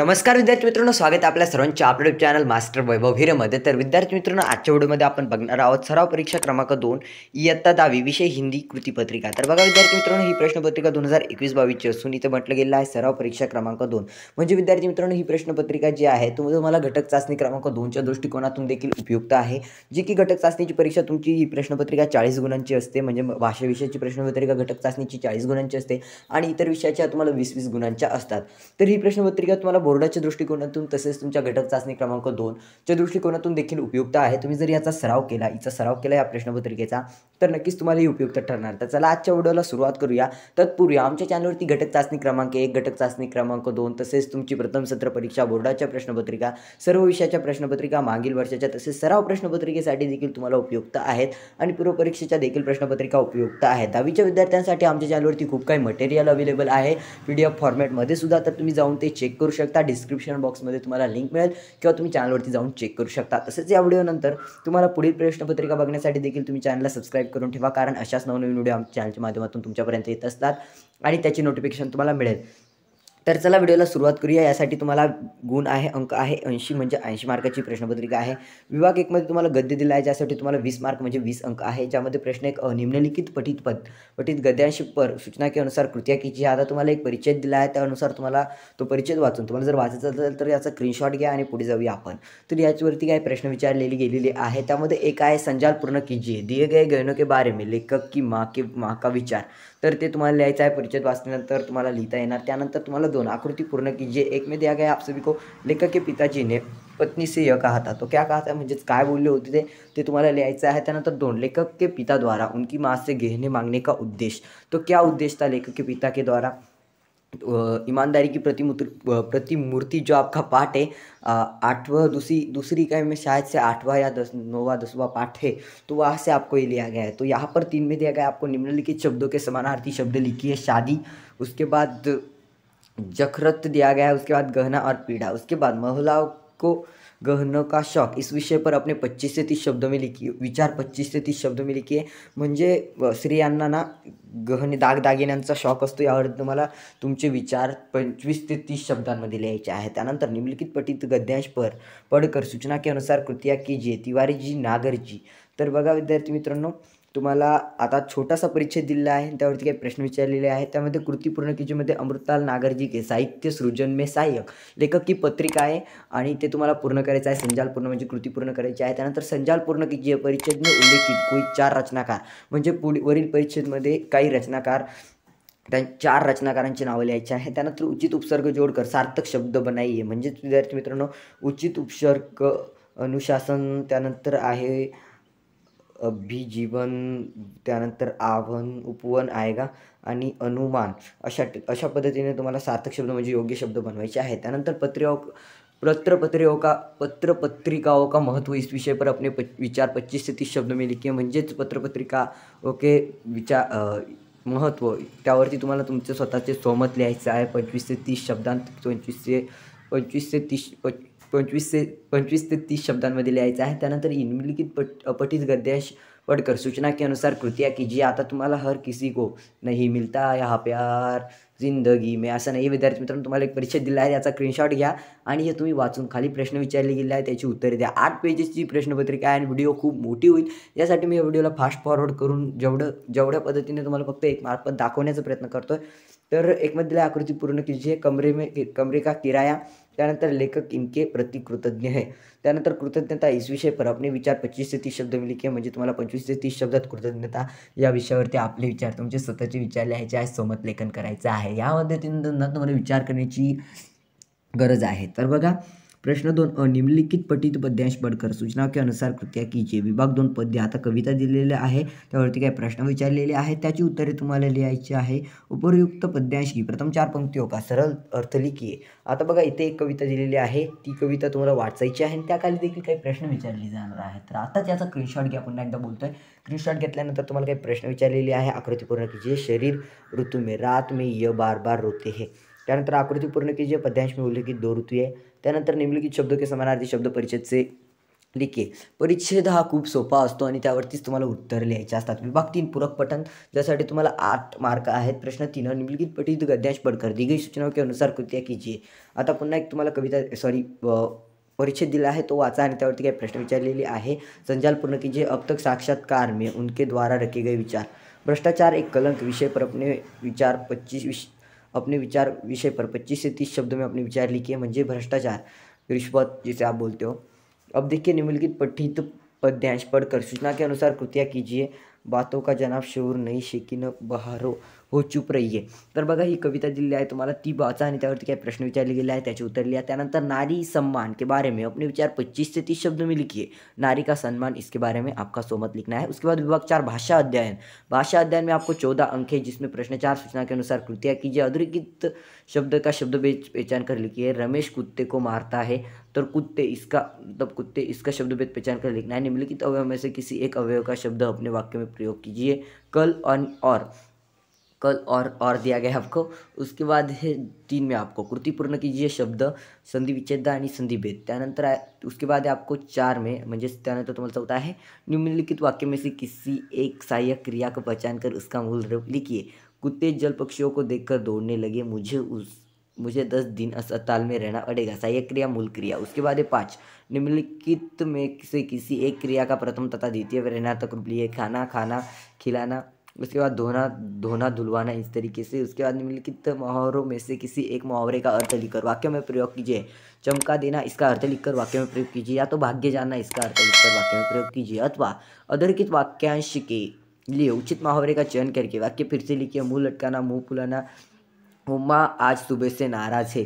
नमस्कार विद्यार्थी मित्रांनो स्वागत आपल्या सर्वांच्या आपल्या चॅनल मास्टर वैभव हिरेमध्ये तर विद्यार्थी मित्रांनो आजच्या व्हिडिओमध्ये आपण बघणार आहोत सराव परीक्षा क्रमांक दोन इयत्ता दहावी विषय हिंदी कृतीपत्रिका तर बघा विद्यार्थी मित्रांनो ही प्रश्नपत्रिका दोन हजार एकवीस बावीसची असून इथे म्हटलं गेलं आहे सराव परीक्षा क्रमांक दोन म्हणजे विद्यार्थी मित्रांनो ही प्रश्नपत्रिका जी आहे तुमचं तुम्हाला घटक चाचणी क्रमांक दोनच्या दृष्टिकोनातून देखील उपयुक्त आहे जी की घटक चाचणीची परीक्षा तुमची ही प्रश्नपत्रिका चाळीस गुणांची असते म्हणजे भाषा विषयाची प्रश्नपत्रिका घटक चाचणीची चाळीस गुणांची असते आणि इतर विषयाच्या तुम्हाला वीस वीस गुणांच्या असतात तर ही प्रश्नपत्रिका तुम्हाला बोर्डाच्या दृष्टिकोनातून तसेच तुमच्या घटक चाचणी क्रमांक दोनच्या दृष्टिकोनातून देखील उपयुक्त आहे तुम्ही जर याचा सराव केला याचा सराव केला या प्रश्नपत्रिकेचा तर नक्कीच तुम्हाला ही उपयुक्त ठरणार तर चला आजच्या व्हिडिओला सुरुवात करूया तत्पूर्वी आमच्या चॅनलवरती घटक चाचणी क्रमांक एक घटक चाचणी क्रमांक दोन तसेच तुमची प्रथम सत्र परीक्षा बोर्डाच्या प्रश्नपत्रिका सर्व विषयाच्या प्रश्नपत्रिका मागील वर्षाच्या तसेच सराव प्रश्नपत्रिकेसाठी देखील तुम्हाला उपयुक्त आहेत आणि पूर्वपरीक्षेच्या देखील प्रश्नपत्रिका उपयुक्त आहेत दहावीच्या विद्यार्थ्यांसाठी आमच्या चॅनलवरती खूप काही मटेरियल अवेलेबल आहे पी डी एफ फॉर्मॅटमध्ये सुद्धा तर तुम्ही जाऊन ते चेक करू शकता शकता डिस्क्रिप्शन बॉक्समध्ये तुम्हाला लिंक मिळेल किंवा तुम्ही चॅनलवरती जाऊन चेक करू शकता तसेच या नंतर तुम्हाला पुढील प्रश्नपत्रिका बघण्यासाठी देखील तुम्ही चॅनलला सबस्क्राईब करून ठेवा कारण अशाच नवनवीन व्हिडिओ आमच्या चॅनलच्या माध्यमातून तुमच्यापर्यंत येत असतात आणि त्याची नोटिफिकेशन तुम्हाला मिळेल तर चला व्हिडिओला सुरुवात करूया यासाठी तुम्हाला गुण आहे अंक आहे ऐंशी म्हणजे ऐंशी मार्काची प्रश्नपत्रिका आहे विभाग एकमध्ये तुम्हाला गद्य दिला आहे ज्यासाठी तुम्हाला वीस मार्क म्हणजे वीस अंक आहे ज्यामध्ये प्रश्न एक निम्नलिखित पठित पद पठित गद्यांशी पर अनुसार कृत्या आहे आता तुम्हाला एक परिचय दिला आहे त्यानुसार तुम्हाला तो परिचय वाचून तुम्हाला जर वाचायचा असेल तर याचा स्क्रीनशॉट घ्या आणि पुढे जाऊया आपण तर याच्यावरती काय प्रश्न विचारलेली गेलेली आहे त्यामध्ये एक आहे संजालपूर्ण कीजिए दिए गए गयनों के बारे में लेखक की मा के मा का विचार तर ते तुम्हाला लिहायचं आहे परिचय वाचल्यानंतर तुम्हाला लिहिता येणार त्यानंतर तुम्हाला दोनों आकृति पूर्ण कीजिए एक में दिया गया आप सभी को लेखक के पिताजी ने पत्नी से यह कहा था तो क्या कहा था म्हणजेच काय बोलले होते थे ते ते तुम्हाला है ना तो दोन लेखक के पिता द्वारा उनकी माँ से गहने मांगने का उद्देश्य तो क्या उद्देश्य था लेखक के पिता के द्वारा तो, ईमानदारी की प्रतिमूर्ति प्रतिमूर्ति जो आपका पाठ है आठवा दूसरी दूसरी इकाई में शायद से आठवा या दस नौवा दसवा पाठ है तो वहाँ से आपको ये लिया गया है तो यहाँ पर तीन में दिया गया आपको निम्नलिखित शब्दों के समानार्थी शब्द लिखी है शादी उसके बाद जखरत दिया गया है उसके बाद गहना और पीड़ा उसके बाद महिलाओं को गहनों का शौक इस विषय पर अपने पच्चीस से तीस शब्दों में लिखी विचार पच्चीस से तीस शब्द में लिखी म्हणजे स्त्रियांना ना गहने दागदागिन्यांचा शौक असतो यावर तुम्हाला तुमचे विचार पंचवीस ते तीस शब्दांमध्ये लिहायचे आहे त्यानंतर निम्नलिखित पटीत गद्यांश पर पडकर सूचना के अनुसार कृतिया की जे तिवारीजी नागरजी तर बघा विद्यार्थी मित्रांनो तुम्हाला आता छोटासा परिच्छेद दिला आहे त्यावरती काही प्रश्न विचारलेले आहेत त्यामध्ये कृतीपूर्ण किचूमध्ये अमृताल नागरजी के साहित्य सृजन मे सहाय्यक लेखक की पत्रिका आहे आणि ते तुम्हाला पूर्ण करायचं आहे संजाल पूर्ण म्हणजे कृती पूर्ण करायची आहे त्यानंतर संजाल पूर्ण जी परिच्छेद उल्लेखित कोई चार रचनाकार म्हणजे पुढील वरील परिच्छेदमध्ये काही रचनाकार त्या चार रचनाकारांची नावं लिहायची आहे त्यानंतर उचित उपसर्ग जोडकर सार्थक शब्द बनाई म्हणजेच विद्यार्थी मित्रांनो उचित उपसर्ग अनुशासन त्यानंतर आहे अभिजीवन त्यानंतर आव्हान उपवन आयगा आणि अनुमान अशा अशा पद्धतीने तुम्हाला सार्थक शब्द म्हणजे योग्य शब्द बनवायचे आहेत त्यानंतर पत्रे पत्र पत्रिकाओं का पत्र का महत्व इस विषय पर अपने विचार पच्चीस से तीस शब्द में लिखिए म्हणजेच पत्रपत्रिका ओके विचार महत्त्व त्यावरती तुम्हाला तुमचे स्वतःचे सोमत लिहायचं आहे पंचवीस ते तीस शब्दांत पंचवीस ते पंचवीस ते तीस प पंचवीस से पंचवीस ते तीस शब्दांमध्ये लिहायचं आहे त्यानंतर इन्मिलिखित पट पठित गद्याश पढ़कर सूचना के अनुसार कृतिया कीजिए आता तुम्हारा हर किसी को नहीं मिलता यहाँ प्यार जिंदगी मे असं नाही विद्यार्थी मित्रांनो तुम्हाला एक परिचय दिला आहे याचा स्क्रीनशॉट घ्या आणि हे तुम्ही वाचून खाली प्रश्न विचारले गेले आहे त्याची उत्तरे द्या आठ पेजेसची प्रश्नपत्रिका आहे आणि व्हिडिओ खूप मोठी होईल यासाठी मी या व्हिडिओला फास्ट फॉरवर्ड करून जेवढं जेवढ्या पद्धतीने तुम्हाला फक्त एक मार्फत दाखवण्याचा प्रयत्न करतो तर एक मधल्या आकृती पूर्ण कीजिए कमरे में कमरे का किराया त्यानंतर लेखक इनके प्रती कृतज्ञ आहे त्यानंतर कृतज्ञता इस विषय पर आपले विचार पंचवीस ते तीस शब्द मी लिखे म्हणजे तुम्हाला पंचवीस ते तीस शब्दात कृतज्ञता या विषयावरती आपले विचार तुमचे स्वतःचे विचार लिहायचे आज सोमत लेखन करायचं आहे या पद्धतीनं तुम्हाला विचार करण्याची गरज आहे तर बघा प्रश्न दोन अ निम्नलिखित पद्यांश पडकर सूचना के अनुसार कृत्या कीजिए विभाग दोन पद्य आता कविता दिलेल्या आहे त्यावरती काही प्रश्न विचारलेले आहेत त्याची उत्तरे तुम्हाला लिहायची आहे उपयुक्त पद्यांश की प्रथम चार पंक्ती का सरळ अर्थलिखी आता बघा इथे एक कविता दिलेली आहे ती कविता तुम्हाला वाचायची आहे आणि त्याखाली देखील काही प्रश्न विचारले जाणार आहेत तर आता त्याचा स्क्रीनशॉट घ्या पुन्हा एकदा बोलतोय आहे घेतल्यानंतर तुम्हाला काही प्रश्न विचारलेले आहे आकृतीपूर्ण पूर्ण कीजिए शरीर ऋतू मे रात मे य बार बार रोते हे त्यानंतर आकृतीपूर्ण पूर्ण कीजिए पद्यांश मी उल्लेखित दो ऋतू आहे त्यानंतर निम्नलिखित शब्द के समानार्थी शब्द परिच्छेदचे लिखे परिच्छेद हा खूप सोपा असतो आणि त्यावरतीच तुम्हाला उत्तर लिहायचे असतात विभाग तीन पूरक पठन ज्यासाठी तुम्हाला आठ मार्क आहेत प्रश्न तीन निम्नलिखित पठित गद्यांश पडकर दी गई सूचनाओं के अनुसार कृत्या कीजिये आता पुन्हा एक तुम्हाला कविता सॉरी परिच्छेद दिला आहे तो वाचा आणि त्यावरती काही प्रश्न विचारलेले आहे संजाल पूर्ण कीजिए अब तक साक्षात्कार में उनके द्वारा रखे गए विचार भ्रष्टाचार एक कलंक विषय परपणे विचार पच्चीस विश अपने विचार विषय पर पच्चीस से तीस शब्दों में अपने विचार लिखिए मंजे भ्रष्टाचार रिश्वत जिसे आप बोलते हो अब देखिए निम्नलिखित पठित पद्यांश पढ़कर सूचना के अनुसार कृतियाँ कीजिए बातों का जनाब शोर नहीं शिकिन बहारो हो चूप रही है तो बघा ही कविता दिल्ली है तुम्हारा ती वाचा नहीं त्यावरती काही प्रश्न विचार गए आहे त्याची उत्तर लिया त्यानंतर नारी सम्मान के बारे में अपने विचार पच्चीस से तीस शब्द में लिखिए नारी का सम्मान इसके बारे में आपका सोमत लिखना है उसके बाद विभाग चार भाषा अध्ययन भाषा अध्ययन में आपको चौदह अंक है जिसमें प्रश्न चार सूचना के अनुसार कृतिया कीजिए अधोरेखित शब्द का शब्द पहचान कर लिखिए रमेश कुत्ते को मारता है तो कुत्ते इसका मतलब कुत्ते इसका शब्द भेद पहचान कर लिखना है निम्नलिखित अवयव में से किसी एक अवयव का शब्द अपने वाक्य में प्रयोग कीजिए कल और कल और और दिया गया आपको उसके बाद है तीन में आपको कृति पूर्ण कीजिए शब्द संधि विच्छेदा संधि भेद त्यानंतर उसके बाद आपको चार में म्हणजेच त्यानंतर तुम्हारा चौथा है निम्नलिखित वाक्य में से किसी एक सहायक क्रिया को पहचान कर उसका मूल रूप लिखिए कुत्ते जल पक्षियों को कर दौड़ने लगे मुझे उस मुझे दस दिन अस्पताल में रहना पड़ेगा सहायक क्रिया मूल क्रिया उसके बाद है पाँच निम्नलिखित में से किसी एक क्रिया का प्रथम तथा द्वितीय रहना तक लिए खाना खाना खिलाना उसके बाद धोना धोना धुलवाना इस तरीके से उसके बाद निम्नलिखित मुहावरों में से किसी एक मुहावरे का अर्थ लिखकर वाक्य में प्रयोग कीजिए चमका देना इसका अर्थ लिखकर वाक्य में प्रयोग कीजिए या तो भाग्य जानना इसका अर्थ लिखकर वाक्य में प्रयोग कीजिए अथवा अधरकित वाक्यांश के लिए उचित मुहावरे का चयन करके वाक्य फिर से लिखिए मुँह लटकाना मुँह फुलाना उमा आज सुबह से नाराज़ है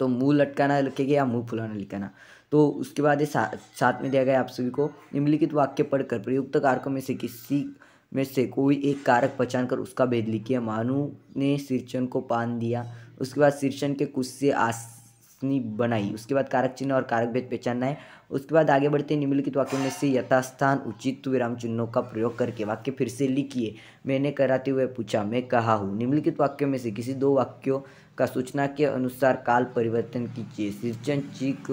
तो मुँह लटकाना लिखेंगे या मुँह फुलाना लिखाना तो उसके बाद ये साथ में दिया गया आप सभी को निम्नलिखित वाक्य पढ़कर प्रयुक्त कारकों में से किसी में से कोई एक कारक पहचान कर उसका भेद लिखिए मानु ने सिरचन को पान दिया उसके बाद सिरचन के कुछ से आसनी बनाई उसके बाद कारक चिन्ह और कारक भेद पहचानना है उसके बाद आगे बढ़ते निम्नलिखित वाक्यों में से यथास्थान उचित विराम चिन्हों का प्रयोग करके वाक्य फिर से लिखिए मैंने कराते हुए पूछा मैं कहा हूँ निम्नलिखित वाक्यों में से किसी दो वाक्यों का सूचना के अनुसार काल परिवर्तन कीजिए सिरचन चीक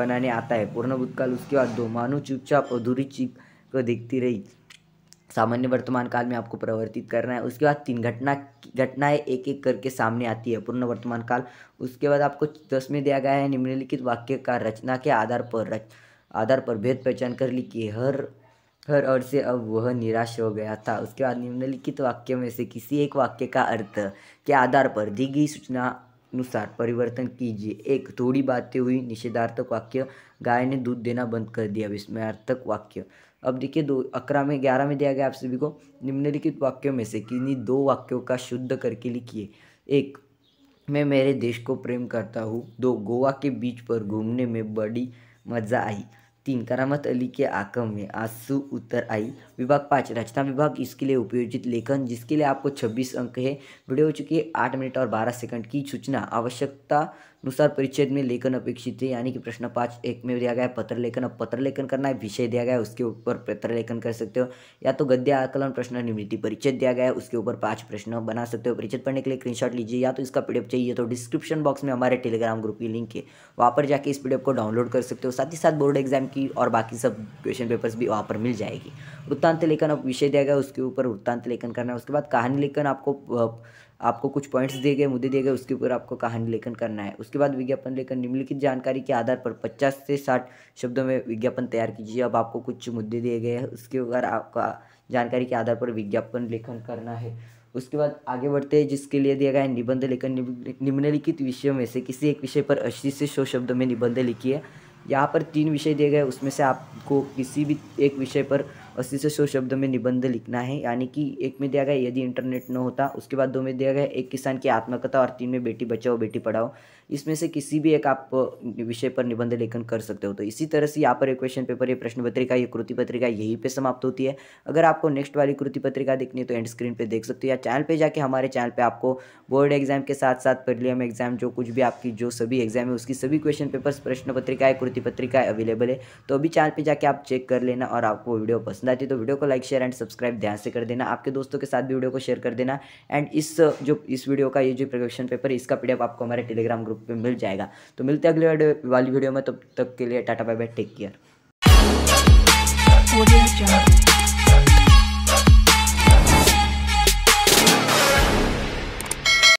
बनाने आता है पूर्ण भूतकाल उसके बाद दो मानो चुपचाप अधूरी चीक को देखती रही सामान्य वर्तमान काल में आपको परिवर्तित करना है उसके बाद तीन घटना घटनाएं एक एक करके सामने आती है पूर्ण वर्तमान काल उसके बाद आपको दस में दिया गया है निम्नलिखित वाक्य का रचना के आधार पर रच आधार पर भेद पहचान कर लिखिए हर हर और से अब वह निराश हो गया था उसके बाद निम्नलिखित वाक्य में से किसी एक वाक्य का अर्थ के आधार पर दी गई सूचना अनुसार परिवर्तन कीजिए एक थोड़ी बातें हुई निषेधार्थक वाक्य गाय ने दूध देना बंद कर दिया विस्मयार्थक वाक्य अब देखिए दो अकरा में ग्यारह में दिया गया आप सभी को निम्नलिखित वाक्यों में से किन्हीं दो वाक्यों का शुद्ध करके लिखिए एक मैं मेरे देश को प्रेम करता हूँ दो गोवा के बीच पर घूमने में बड़ी मज़ा आई तीन करामत अली के आकम में आंसू उत्तर आई विभाग पाँच रचना विभाग इसके लिए उपयोजित लेखन जिसके लिए आपको 26 अंक है वीडियो हो चुकी है आठ मिनट और 12 सेकंड की सूचना आवश्यकता अनुसार परिच्छेद में लेखन अपेक्षित है यानी कि प्रश्न पाँच एक में दिया गया है पत्र लेखन अब पत्र लेखन करना है विषय दिया गया है उसके ऊपर पत्र लेखन कर सकते हो या तो गद्य आकलन प्रश्न निवृत्ति परिच्छेद दिया गया है उसके ऊपर पाँच प्रश्न बना सकते हो परिच्छेद पढ़ने के लिए स्क्रीनशॉट लीजिए या तो इसका पी चाहिए तो डिस्क्रिप्शन बॉक्स में हमारे टेलीग्राम ग्रुप की लिंक है वहाँ पर जाकर इस पी को डाउनलोड कर सकते हो साथ ही साथ बोर्ड एग्जाम की और बाकी सब क्वेश्चन पेपर्स भी वहाँ पर मिल जाएगी वृत्तांत लेखन अब विषय दिया गया उसके ऊपर वृत्तांत लेखन करना है उसके बाद कहानी लेखन आपको आपको कुछ पॉइंट्स दिए गए मुद्दे दिए गए उसके ऊपर आपको कहानी लेखन करना है उसके बाद विज्ञापन लेखन निम्नलिखित जानकारी के आधार पर पचास से साठ शब्दों में विज्ञापन तैयार कीजिए अब आपको कुछ मुद्दे दिए गए हैं उसके ऊपर आपका जानकारी के आधार पर विज्ञापन लेखन करना है उसके बाद आगे बढ़ते हैं जिसके लिए दिया गया है निबंध लेखन निम्नलिखित विषयों में से किसी एक विषय पर अस्सी से सौ शब्दों में निबंध लिखिए यहाँ पर तीन विषय दिए गए उसमें से आपको किसी भी एक विषय पर अस्सी से सौ शब्द में निबंध लिखना है यानी कि एक में दिया गया यदि इंटरनेट न होता उसके बाद दो में दिया गया एक किसान की आत्मकथा और तीन में बेटी बचाओ बेटी पढ़ाओ इसमें से किसी भी एक आप विषय पर निबंध लेखन कर सकते हो तो इसी तरह से यहाँ पर एक क्वेश्चन पेपर ये प्रश्न पत्रिका ये कृति पत्रिका यहीं पर समाप्त होती है अगर आपको नेक्स्ट वाली कृति पत्रिका देखनी है तो एंड स्क्रीन पर देख सकते हो या चैनल पर जाके हमारे चैनल पर आपको बोर्ड एग्जाम के साथ साथ प्रिलियम एग्जाम जो कुछ भी आपकी जो सभी एग्जाम है उसकी सभी क्वेश्चन पेपर्स प्रश्न पत्रिका है कृति पत्रिका अवेलेबल है तो अभी चैनल पर जाके आप चेक कर लेना और आपको वीडियो पसंद पसंद आती है तो वीडियो को लाइक शेयर एंड सब्सक्राइब ध्यान से कर देना आपके दोस्तों के साथ भी वीडियो को शेयर कर देना एंड इस जो इस वीडियो का ये जो प्रिकॉशन पेपर है इसका पीडीएफ आपको हमारे टेलीग्राम ग्रुप पर मिल जाएगा तो मिलते अगले वाली वीडियो में तब तक के लिए tata bye bye take care